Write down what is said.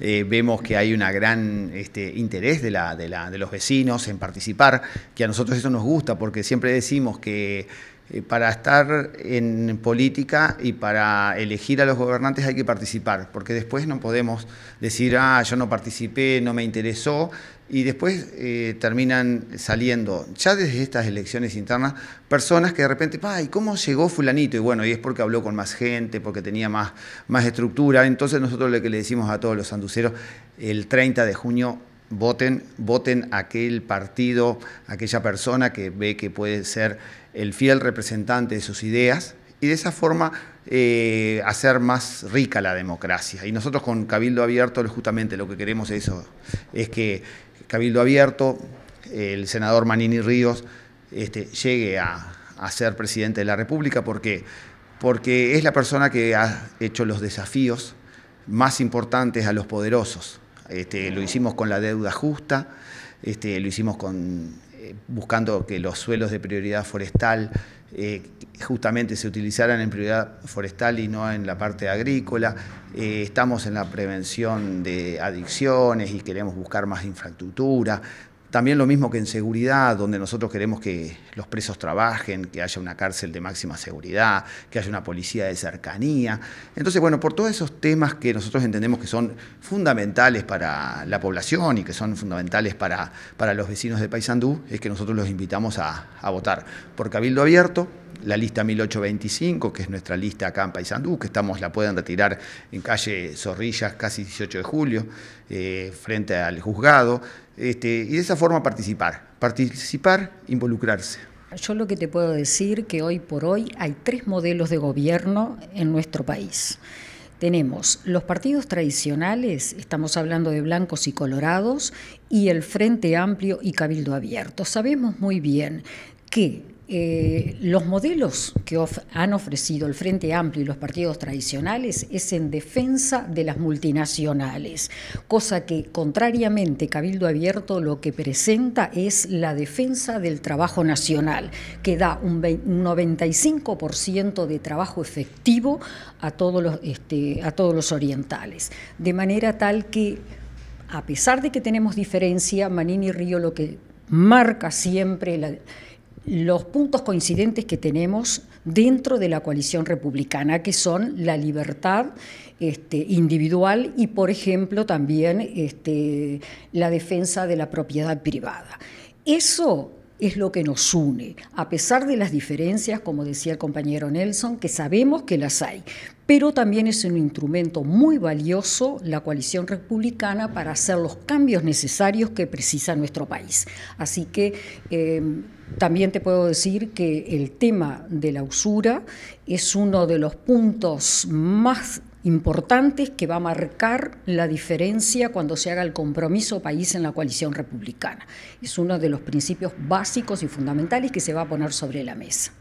Eh, vemos que hay un gran este, interés de, de los vecinos en participar, que a nosotros eso nos gusta porque siempre decimos que eh, para estar en política y para elegir a los gobernantes hay que participar, porque después no podemos decir, ah, yo no participé, no me interesó, y después eh, terminan saliendo, ya desde estas elecciones internas, personas que de repente, ay, cómo llegó fulanito? Y bueno, y es porque habló con más gente, porque tenía más, más estructura. Entonces nosotros lo que le decimos a todos los sanduceros, el 30 de junio voten, voten aquel partido, aquella persona que ve que puede ser el fiel representante de sus ideas y de esa forma eh, hacer más rica la democracia. Y nosotros con Cabildo Abierto justamente lo que queremos es eso, es que Cabildo Abierto, el senador Manini Ríos, este, llegue a, ser presidente de la República porque, porque es la persona que ha hecho los desafíos más importantes a los poderosos. Este, lo hicimos con la deuda justa, este, lo hicimos con, eh, buscando que los suelos de prioridad forestal eh, justamente se utilizaran en prioridad forestal y no en la parte agrícola. Eh, estamos en la prevención de adicciones y queremos buscar más infraestructura. También lo mismo que en seguridad, donde nosotros queremos que los presos trabajen, que haya una cárcel de máxima seguridad, que haya una policía de cercanía. Entonces, bueno, por todos esos temas que nosotros entendemos que son fundamentales para la población y que son fundamentales para, los vecinos de Paysandú, es que nosotros los invitamos a, a votar por Cabildo Abierto, la lista 1825, que es nuestra lista acá en Paysandú, que estamos, la pueden retirar en calle Zorrillas, casi 18 de julio, eh, frente al juzgado, este, y de esa forma participar, participar, involucrarse. Yo lo que te puedo decir que hoy por hoy hay tres modelos de gobierno en nuestro país. Tenemos los partidos tradicionales, estamos hablando de blancos y colorados, y el Frente Amplio y Cabildo Abierto. Sabemos muy bien que eh, los modelos que han ofrecido el Frente Amplio y los partidos tradicionales es en defensa de las multinacionales, cosa que, contrariamente, Cabildo Abierto lo que presenta es la defensa del trabajo nacional, que da un 95% de trabajo efectivo a todos los, este, a todos los orientales, de manera tal que, a pesar de que tenemos diferencia, Manini Río lo que marca siempre la los puntos coincidentes que tenemos dentro de la coalición republicana, que son la libertad este, individual y, por ejemplo, también este, la defensa de la propiedad privada. Eso es lo que nos une, a pesar de las diferencias, como decía el compañero Nelson, que sabemos que las hay, pero también es un instrumento muy valioso la coalición republicana para hacer los cambios necesarios que precisa nuestro país. Así que eh, también te puedo decir que el tema de la usura es uno de los puntos más importantes que va a marcar la diferencia cuando se haga el compromiso país en la coalición republicana. Es uno de los principios básicos y fundamentales que se va a poner sobre la mesa.